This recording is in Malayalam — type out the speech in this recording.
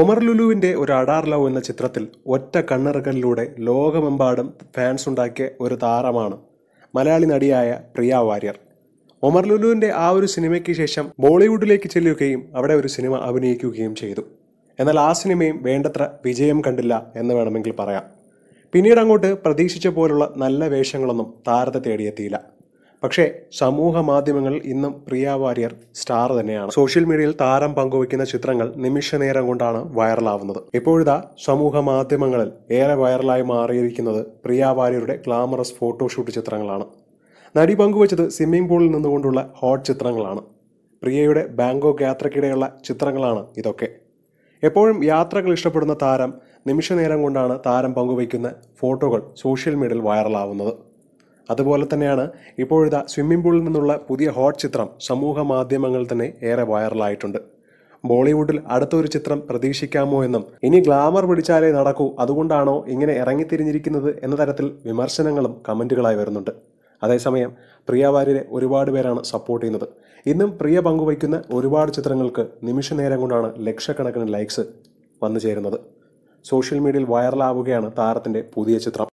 ഒമർ ലുലുവിൻ്റെ ഒരു അഡാർ ലവ് എന്ന ചിത്രത്തിൽ ഒറ്റ കണ്ണറുകളിലൂടെ ലോകമെമ്പാടും ഫാൻസ് ഉണ്ടാക്കിയ ഒരു താരമാണ് മലയാളി നടിയായ പ്രിയ വാര്യർ ഒമർ ലുലുവിൻ്റെ ആ ഒരു സിനിമയ്ക്ക് ശേഷം ബോളിവുഡിലേക്ക് ചെല്ലുകയും അവിടെ ഒരു സിനിമ അഭിനയിക്കുകയും ചെയ്തു എന്നാൽ ആ സിനിമയും വേണ്ടത്ര വിജയം കണ്ടില്ല എന്ന് വേണമെങ്കിൽ പറയാം പിന്നീട് അങ്ങോട്ട് പ്രതീക്ഷിച്ച പോലുള്ള നല്ല വേഷങ്ങളൊന്നും താരത്തെ തേടിയെത്തിയില്ല പക്ഷേ സമൂഹ മാധ്യമങ്ങൾ ഇന്നും പ്രിയ വാര്യർ സ്റ്റാർ തന്നെയാണ് സോഷ്യൽ മീഡിയയിൽ താരം പങ്കുവയ്ക്കുന്ന ചിത്രങ്ങൾ നിമിഷ നേരം കൊണ്ടാണ് വൈറലാവുന്നത് ഇപ്പോഴിതാ സമൂഹ മാധ്യമങ്ങളിൽ ഏറെ വൈറലായി മാറിയിരിക്കുന്നത് പ്രിയ വാര്യരുടെ ഗ്ലാമറസ് ഫോട്ടോഷൂട്ട് ചിത്രങ്ങളാണ് നടി പങ്കുവച്ചത് സ്വിമ്മിംഗ് പൂളിൽ നിന്നുകൊണ്ടുള്ള ഹോട്ട് ചിത്രങ്ങളാണ് പ്രിയയുടെ ബാങ്കോക്ക് യാത്രക്കിടെയുള്ള ചിത്രങ്ങളാണ് ഇതൊക്കെ എപ്പോഴും യാത്രകൾ ഇഷ്ടപ്പെടുന്ന താരം നിമിഷനേരം കൊണ്ടാണ് താരം പങ്കുവയ്ക്കുന്ന ഫോട്ടോകൾ സോഷ്യൽ മീഡിയയിൽ വൈറലാവുന്നത് അതുപോലെ തന്നെയാണ് ഇപ്പോഴിതാ സ്വിമ്മിംഗ് പൂളിൽ നിന്നുള്ള പുതിയ ഹോട്ട് ചിത്രം സമൂഹ മാധ്യമങ്ങളിൽ തന്നെ ഏറെ വൈറലായിട്ടുണ്ട് ബോളിവുഡിൽ അടുത്തൊരു ചിത്രം പ്രതീക്ഷിക്കാമോ എന്നും ഇനി ഗ്ലാമർ പിടിച്ചാലേ നടക്കൂ അതുകൊണ്ടാണോ ഇങ്ങനെ ഇറങ്ങിത്തിരിഞ്ഞിരിക്കുന്നത് എന്ന തരത്തിൽ വിമർശനങ്ങളും കമൻറ്റുകളായി വരുന്നുണ്ട് അതേസമയം പ്രിയ വാര്യരെ ഒരുപാട് പേരാണ് സപ്പോർട്ട് ചെയ്യുന്നത് ഇന്നും പ്രിയ പങ്കുവയ്ക്കുന്ന ഒരുപാട് ചിത്രങ്ങൾക്ക് നിമിഷ നേരം കൊണ്ടാണ് ലക്ഷക്കണക്കിന് ലൈക്സ് വന്നു ചേരുന്നത് സോഷ്യൽ മീഡിയയിൽ വൈറലാവുകയാണ് താരത്തിൻ്റെ പുതിയ ചിത്രം